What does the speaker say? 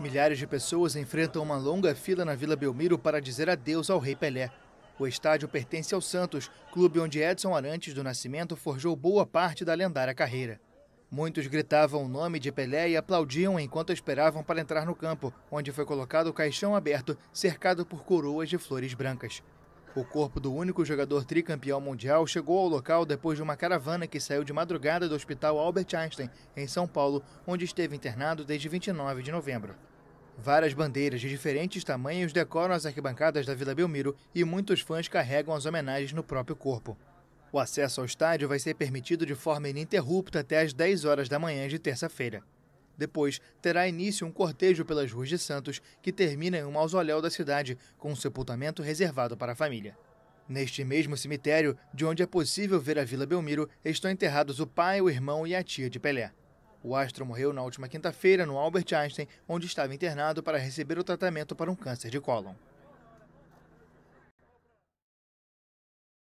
Milhares de pessoas enfrentam uma longa fila na Vila Belmiro para dizer adeus ao Rei Pelé. O estádio pertence ao Santos, clube onde Edson Arantes do Nascimento forjou boa parte da lendária carreira. Muitos gritavam o nome de Pelé e aplaudiam enquanto esperavam para entrar no campo, onde foi colocado o caixão aberto, cercado por coroas de flores brancas. O corpo do único jogador tricampeão mundial chegou ao local depois de uma caravana que saiu de madrugada do Hospital Albert Einstein, em São Paulo, onde esteve internado desde 29 de novembro. Várias bandeiras de diferentes tamanhos decoram as arquibancadas da Vila Belmiro e muitos fãs carregam as homenagens no próprio corpo. O acesso ao estádio vai ser permitido de forma ininterrupta até às 10 horas da manhã de terça-feira. Depois, terá início um cortejo pelas ruas de Santos, que termina em um mausoléu da cidade, com um sepultamento reservado para a família. Neste mesmo cemitério, de onde é possível ver a Vila Belmiro, estão enterrados o pai, o irmão e a tia de Pelé. O astro morreu na última quinta-feira no Albert Einstein, onde estava internado para receber o tratamento para um câncer de cólon.